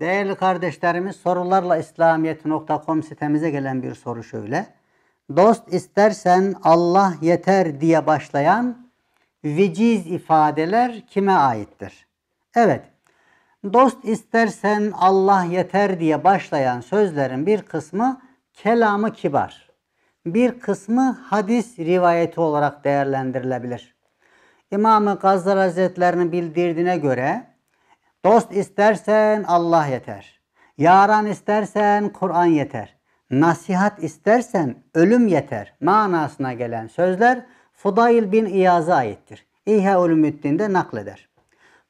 Değerli kardeşlerimiz sorularla İslamiyet.com sitemize gelen bir soru şöyle. Dost istersen Allah yeter diye başlayan viciz ifadeler kime aittir? Evet, dost istersen Allah yeter diye başlayan sözlerin bir kısmı kelamı kibar. Bir kısmı hadis rivayeti olarak değerlendirilebilir. İmam-ı Gazzar Hazretlerinin bildirdiğine göre Dost istersen Allah yeter. Yaran istersen Kur'an yeter. Nasihat istersen ölüm yeter. Manasına gelen sözler Fudayl bin İyaz'a aittir. İhya Ulumuddin'de nakleder.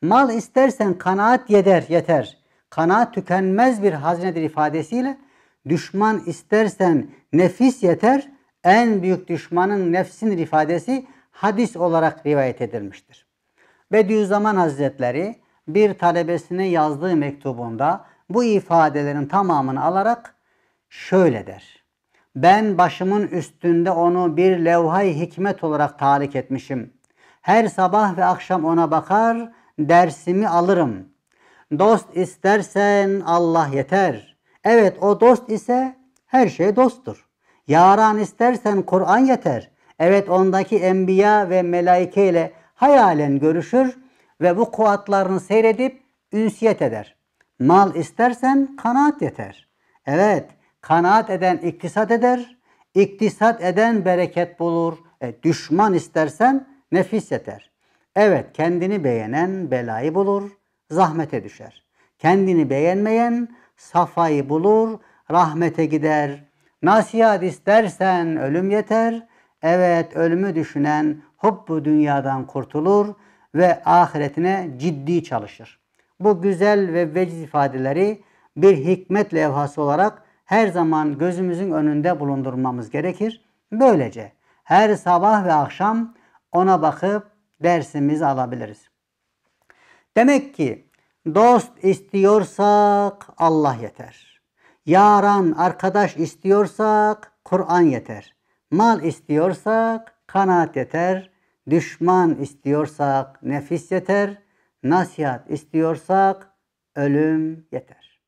Mal istersen kanaat yeder, yeter. Kanaat tükenmez bir hazinedir ifadesiyle düşman istersen nefis yeter. En büyük düşmanın nefsindir ifadesi hadis olarak rivayet edilmiştir. Bediüzzaman Hazretleri bir talebesine yazdığı mektubunda bu ifadelerin tamamını alarak şöyle der. Ben başımın üstünde onu bir levhay hikmet olarak talik etmişim. Her sabah ve akşam ona bakar, dersimi alırım. Dost istersen Allah yeter. Evet o dost ise her şey dosttur. Yaran istersen Kur'an yeter. Evet ondaki enbiya ve melaike ile hayalen görüşür.'' ve bu kuatlarını seyredip ünsiyet eder. Mal istersen kanaat yeter. Evet, kanaat eden iktisat eder, iktisat eden bereket bulur. E, düşman istersen nefis yeter. Evet, kendini beğenen belayı bulur, zahmete düşer. Kendini beğenmeyen safayı bulur, rahmete gider. Nasihat istersen ölüm yeter. Evet, ölümü düşünen hubbu dünyadan kurtulur.'' ve ahiretine ciddi çalışır. Bu güzel ve veciz ifadeleri bir hikmet levhası olarak her zaman gözümüzün önünde bulundurmamız gerekir. Böylece her sabah ve akşam ona bakıp dersimizi alabiliriz. Demek ki dost istiyorsak Allah yeter. Yaran, arkadaş istiyorsak Kur'an yeter. Mal istiyorsak kanaat yeter. Düşman istiyorsak nefis yeter, nasihat istiyorsak ölüm yeter.